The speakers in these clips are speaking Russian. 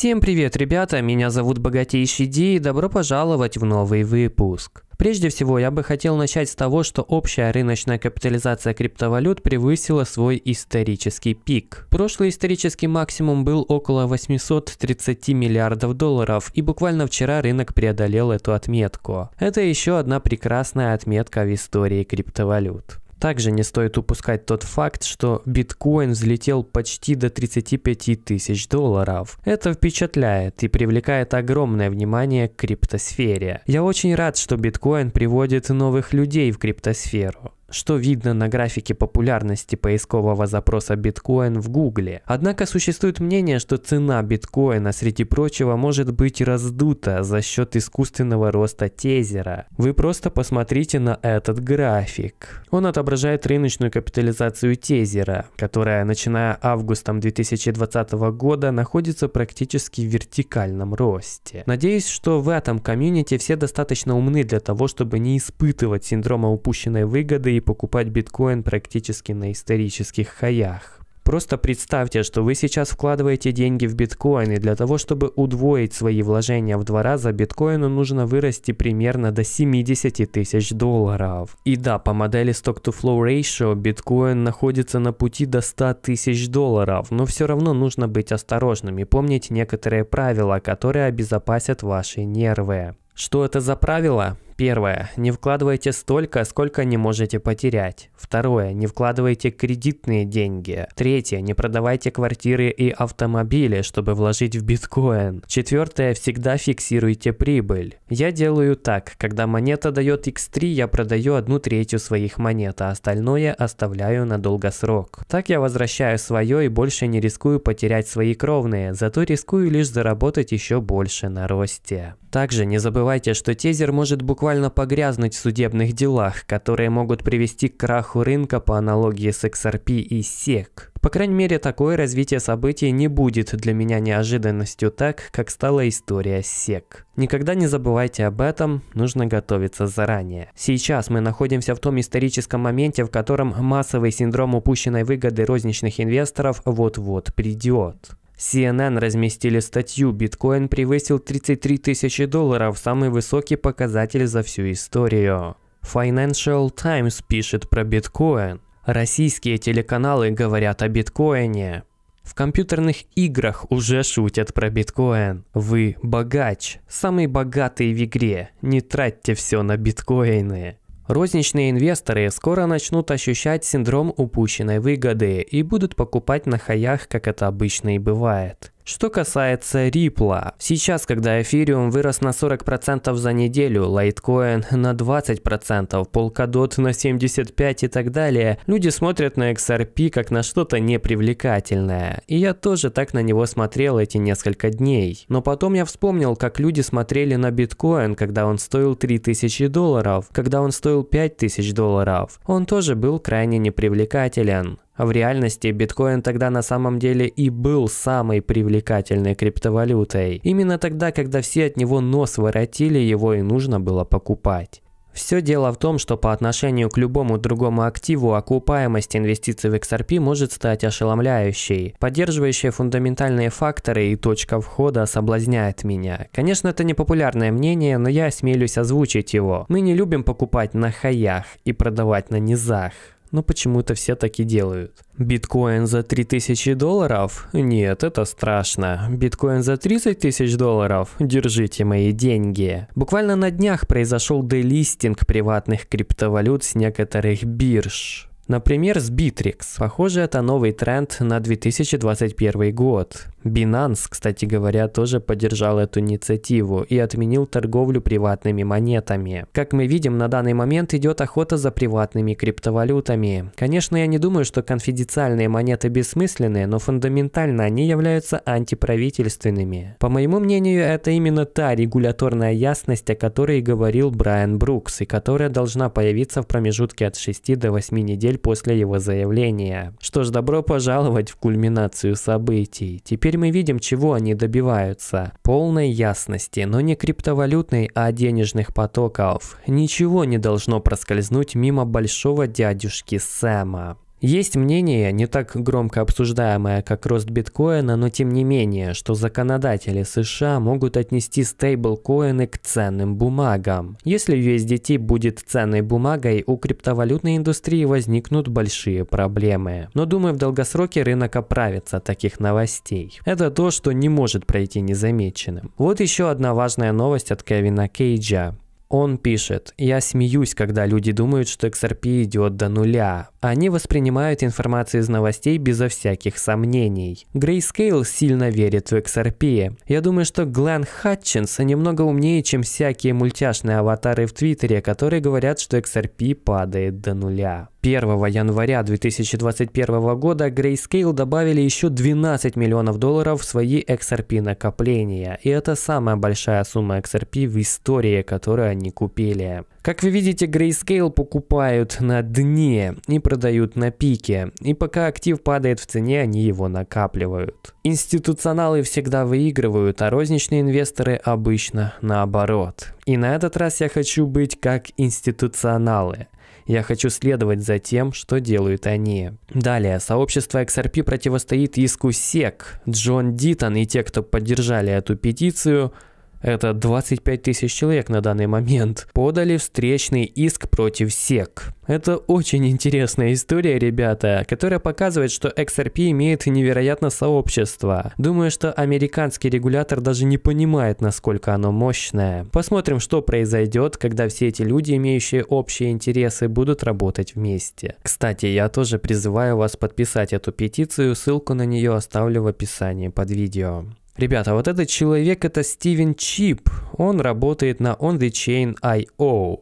Всем привет, ребята! Меня зовут Богатейший Ди и добро пожаловать в новый выпуск. Прежде всего, я бы хотел начать с того, что общая рыночная капитализация криптовалют превысила свой исторический пик. Прошлый исторический максимум был около 830 миллиардов долларов, и буквально вчера рынок преодолел эту отметку. Это еще одна прекрасная отметка в истории криптовалют. Также не стоит упускать тот факт, что биткоин взлетел почти до 35 тысяч долларов. Это впечатляет и привлекает огромное внимание к криптосфере. Я очень рад, что биткоин приводит новых людей в криптосферу что видно на графике популярности поискового запроса биткоин в Гугле. Однако существует мнение, что цена биткоина, среди прочего, может быть раздута за счет искусственного роста тезера. Вы просто посмотрите на этот график. Он отображает рыночную капитализацию тезера, которая, начиная августом 2020 года, находится практически в вертикальном росте. Надеюсь, что в этом комьюнити все достаточно умны для того, чтобы не испытывать синдрома упущенной выгоды и могли покупать биткоин практически на исторических хаях. Просто представьте, что вы сейчас вкладываете деньги в биткоин, и для того, чтобы удвоить свои вложения в два раза, биткоину нужно вырасти примерно до 70 тысяч долларов. И да, по модели Stock-to-Flow Ratio биткоин находится на пути до 100 тысяч долларов, но все равно нужно быть осторожным и помнить некоторые правила, которые обезопасят ваши нервы. Что это за правила? Первое. Не вкладывайте столько, сколько не можете потерять. Второе. Не вкладывайте кредитные деньги. Третье. Не продавайте квартиры и автомобили, чтобы вложить в биткоин. Четвертое. Всегда фиксируйте прибыль. Я делаю так. Когда монета дает x3, я продаю одну третью своих монет, а остальное оставляю на долгосрок. Так я возвращаю свое и больше не рискую потерять свои кровные, зато рискую лишь заработать еще больше на росте. Также не забывайте, что тезер может буквально буквально погрязнуть в судебных делах, которые могут привести к краху рынка по аналогии с XRP и SEC. По крайней мере, такое развитие событий не будет для меня неожиданностью так, как стала история SEC. Никогда не забывайте об этом, нужно готовиться заранее. Сейчас мы находимся в том историческом моменте, в котором массовый синдром упущенной выгоды розничных инвесторов вот-вот придет. CNN разместили статью «Биткоин превысил 33 тысячи долларов, самый высокий показатель за всю историю». Financial Times пишет про биткоин. Российские телеканалы говорят о биткоине. В компьютерных играх уже шутят про биткоин. Вы богач, самый богатый в игре, не тратьте все на биткоины. Розничные инвесторы скоро начнут ощущать синдром упущенной выгоды и будут покупать на хаях, как это обычно и бывает. Что касается Ripple, сейчас, когда Ethereum вырос на 40% за неделю, Litecoin на 20%, Polkadot на 75% и так далее, люди смотрят на XRP как на что-то непривлекательное. И я тоже так на него смотрел эти несколько дней. Но потом я вспомнил, как люди смотрели на биткоин, когда он стоил 3000 долларов, когда он стоил 5000 долларов. Он тоже был крайне непривлекателен. А в реальности биткоин тогда на самом деле и был самой привлекательной криптовалютой. Именно тогда, когда все от него нос воротили, его и нужно было покупать. Все дело в том, что по отношению к любому другому активу окупаемость инвестиций в XRP может стать ошеломляющей. Поддерживающие фундаментальные факторы и точка входа соблазняет меня. Конечно, это не популярное мнение, но я осмелюсь озвучить его. Мы не любим покупать на хаях и продавать на низах но почему-то все так и делают. Биткоин за 3000 долларов? Нет, это страшно. Биткоин за 30 тысяч долларов? Держите мои деньги. Буквально на днях произошел делистинг приватных криптовалют с некоторых бирж. Например, с Bittrex. Похоже, это новый тренд на 2021 год. Binance, кстати говоря, тоже поддержал эту инициативу и отменил торговлю приватными монетами. Как мы видим, на данный момент идет охота за приватными криптовалютами. Конечно, я не думаю, что конфиденциальные монеты бессмысленны, но фундаментально они являются антиправительственными. По моему мнению, это именно та регуляторная ясность, о которой говорил Брайан Брукс, и которая должна появиться в промежутке от 6 до 8 недель после его заявления. Что ж, добро пожаловать в кульминацию событий. Теперь мы видим, чего они добиваются. Полной ясности, но не криптовалютной, а денежных потоков. Ничего не должно проскользнуть мимо большого дядюшки Сэма. Есть мнение, не так громко обсуждаемое, как рост биткоина, но тем не менее, что законодатели США могут отнести стейблкоины к ценным бумагам. Если USDT будет ценной бумагой, у криптовалютной индустрии возникнут большие проблемы. Но думаю, в долгосроке рынок оправится от таких новостей. Это то, что не может пройти незамеченным. Вот еще одна важная новость от Кевина Кейджа. Он пишет, я смеюсь, когда люди думают, что XRP идет до нуля. Они воспринимают информацию из новостей безо всяких сомнений. Grayscale сильно верит в XRP. Я думаю, что Глен Хатчинс немного умнее, чем всякие мультяшные аватары в Твиттере, которые говорят, что XRP падает до нуля. 1 января 2021 года Grayscale добавили еще 12 миллионов долларов в свои XRP накопления, и это самая большая сумма XRP в истории, которую они купили. Как вы видите, Grayscale покупают на дне и продают на пике, и пока актив падает в цене, они его накапливают. Институционалы всегда выигрывают, а розничные инвесторы обычно наоборот. И на этот раз я хочу быть как институционалы – я хочу следовать за тем, что делают они. Далее, сообщество XRP противостоит иску SEC. Джон Дитон и те, кто поддержали эту петицию – это 25 тысяч человек на данный момент, подали встречный иск против СЕК. Это очень интересная история, ребята, которая показывает, что XRP имеет невероятно сообщество. Думаю, что американский регулятор даже не понимает, насколько оно мощное. Посмотрим, что произойдет, когда все эти люди, имеющие общие интересы, будут работать вместе. Кстати, я тоже призываю вас подписать эту петицию, ссылку на нее оставлю в описании под видео. Ребята, вот этот человек это Стивен Чип. Он работает на OnTheChain.io.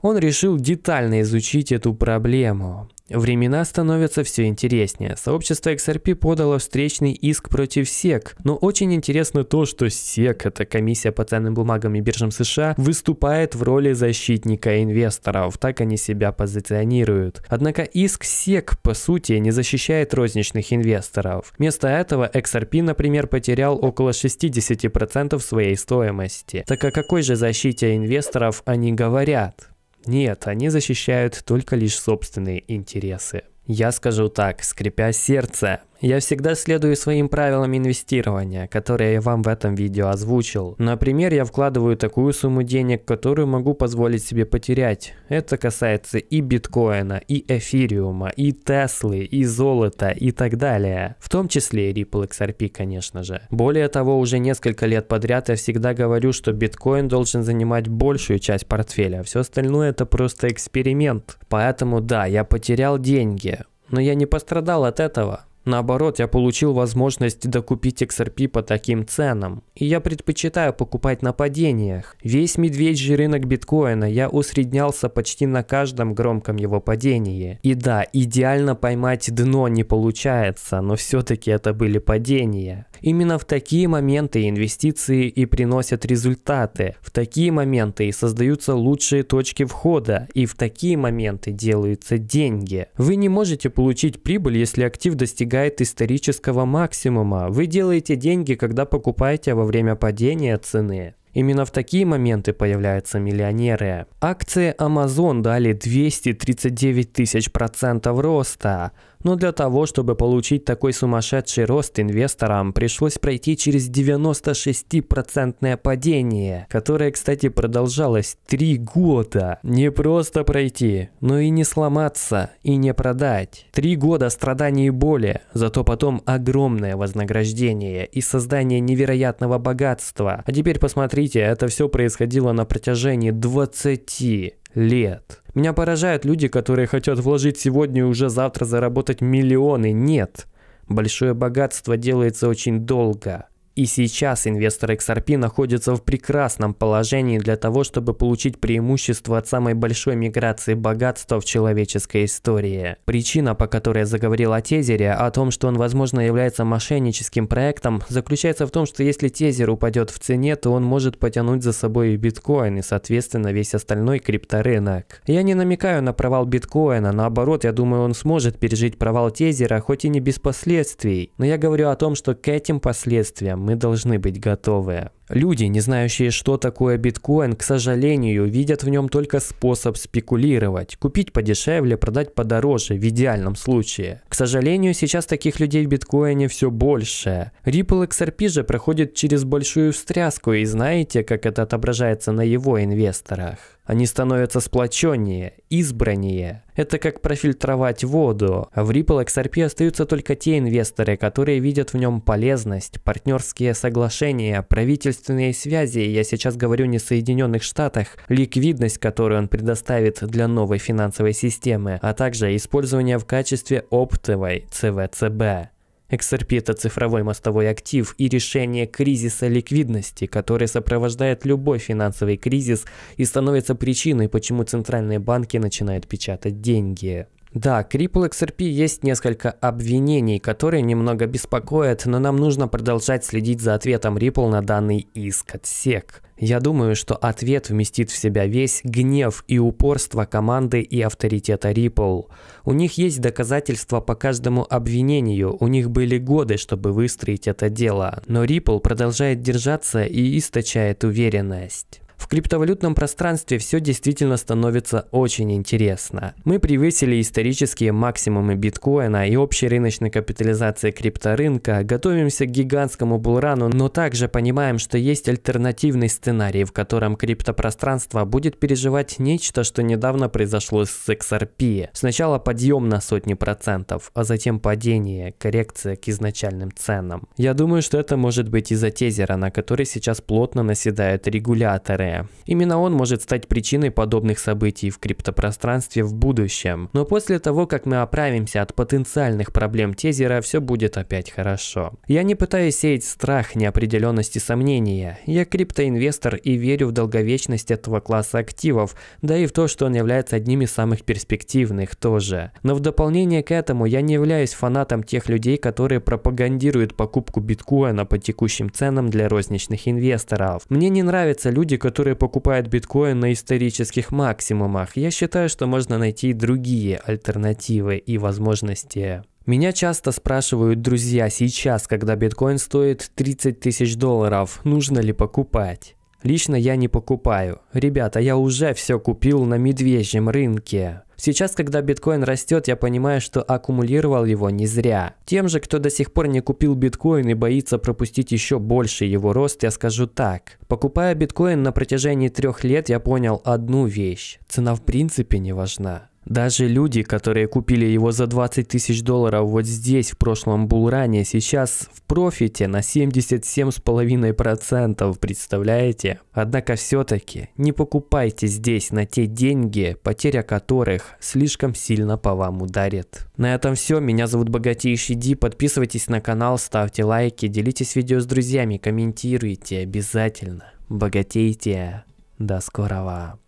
Он решил детально изучить эту проблему. Времена становятся все интереснее. Сообщество XRP подало встречный иск против SEC. но очень интересно то, что SEC, это комиссия по ценным бумагам и биржам США, выступает в роли защитника инвесторов, так они себя позиционируют. Однако иск SEC по сути, не защищает розничных инвесторов. Вместо этого XRP, например, потерял около 60% своей стоимости. Так о какой же защите инвесторов они говорят? Нет, они защищают только лишь собственные интересы. Я скажу так, скрипя сердце, я всегда следую своим правилам инвестирования, которые я вам в этом видео озвучил. Например, я вкладываю такую сумму денег, которую могу позволить себе потерять. Это касается и биткоина, и эфириума, и теслы, и золота, и так далее. В том числе и Ripple XRP, конечно же. Более того, уже несколько лет подряд я всегда говорю, что биткоин должен занимать большую часть портфеля, а все остальное это просто эксперимент. Поэтому да, я потерял деньги, но я не пострадал от этого. Наоборот, я получил возможность докупить XRP по таким ценам. И я предпочитаю покупать на падениях. Весь медвежий рынок биткоина я усреднялся почти на каждом громком его падении. И да, идеально поймать дно не получается, но все-таки это были падения. Именно в такие моменты инвестиции и приносят результаты. В такие моменты и создаются лучшие точки входа. И в такие моменты делаются деньги. Вы не можете получить прибыль, если актив достигает достигает исторического максимума. Вы делаете деньги, когда покупаете во время падения цены. Именно в такие моменты появляются миллионеры. Акции Amazon дали 239 тысяч процентов роста, но для того, чтобы получить такой сумасшедший рост инвесторам, пришлось пройти через 96% падение, которое, кстати, продолжалось три года. Не просто пройти, но и не сломаться, и не продать. Три года страданий и боли, зато потом огромное вознаграждение и создание невероятного богатства. А теперь посмотрите, это все происходило на протяжении 20 лет. Меня поражают люди, которые хотят вложить сегодня и уже завтра заработать миллионы. Нет. Большое богатство делается очень долго. И сейчас инвесторы XRP находятся в прекрасном положении для того, чтобы получить преимущество от самой большой миграции богатства в человеческой истории. Причина, по которой я заговорил о тезере, о том, что он возможно является мошенническим проектом, заключается в том, что если тезер упадет в цене, то он может потянуть за собой и биткоин, и соответственно весь остальной крипторынок. Я не намекаю на провал биткоина, наоборот, я думаю, он сможет пережить провал тезера, хоть и не без последствий. Но я говорю о том, что к этим последствиям мы должны быть готовы Люди, не знающие, что такое биткоин, к сожалению, видят в нем только способ спекулировать, купить подешевле, продать подороже в идеальном случае. К сожалению, сейчас таких людей в биткоине все больше. Ripple XRP же проходит через большую встряску и знаете, как это отображается на его инвесторах. Они становятся сплоченнее, избраннее. Это как профильтровать воду. В Ripple XRP остаются только те инвесторы, которые видят в нем полезность, партнерские соглашения, правительство правительственные связи, я сейчас говорю не о Соединенных Штатах, ликвидность, которую он предоставит для новой финансовой системы, а также использование в качестве оптовой ЦВЦБ. XRP – это цифровой мостовой актив и решение кризиса ликвидности, который сопровождает любой финансовый кризис и становится причиной, почему центральные банки начинают печатать деньги. Да, к Ripple XRP есть несколько обвинений, которые немного беспокоят, но нам нужно продолжать следить за ответом Ripple на данный иск от SEC. Я думаю, что ответ вместит в себя весь гнев и упорство команды и авторитета Ripple. У них есть доказательства по каждому обвинению, у них были годы, чтобы выстроить это дело, но Ripple продолжает держаться и источает уверенность. В криптовалютном пространстве все действительно становится очень интересно. Мы превысили исторические максимумы биткоина и общей рыночной капитализации крипторынка, готовимся к гигантскому булрану, но также понимаем, что есть альтернативный сценарий, в котором криптопространство будет переживать нечто, что недавно произошло с XRP. Сначала подъем на сотни процентов, а затем падение, коррекция к изначальным ценам. Я думаю, что это может быть из-за тезера, на который сейчас плотно наседают регуляторы, данные. Именно он может стать причиной подобных событий в криптопространстве в будущем. Но после того, как мы оправимся от потенциальных проблем тезера, все будет опять хорошо. Я не пытаюсь сеять страх, неопределенность и сомнения. Я криптоинвестор и верю в долговечность этого класса активов, да и в то, что он является одним из самых перспективных тоже. Но в дополнение к этому я не являюсь фанатом тех людей, которые пропагандируют покупку биткоина по текущим ценам для розничных инвесторов. Мне не нравятся люди, которые которые покупают биткоин на исторических максимумах, я считаю, что можно найти другие альтернативы и возможности. Меня часто спрашивают друзья сейчас, когда биткоин стоит 30 тысяч долларов, нужно ли покупать. Лично я не покупаю. Ребята, я уже все купил на медвежьем рынке. Сейчас, когда биткоин растет, я понимаю, что аккумулировал его не зря. Тем же, кто до сих пор не купил биткоин и боится пропустить еще больше его рост, я скажу так. Покупая биткоин на протяжении трех лет, я понял одну вещь. Цена в принципе не важна. Даже люди, которые купили его за 20 тысяч долларов вот здесь, в прошлом булране, сейчас в профите на 77,5%, представляете? Однако все-таки не покупайте здесь на те деньги, потеря которых слишком сильно по вам ударит. На этом все, меня зовут Богатейший Ди, подписывайтесь на канал, ставьте лайки, делитесь видео с друзьями, комментируйте обязательно. Богатейте! До скорого!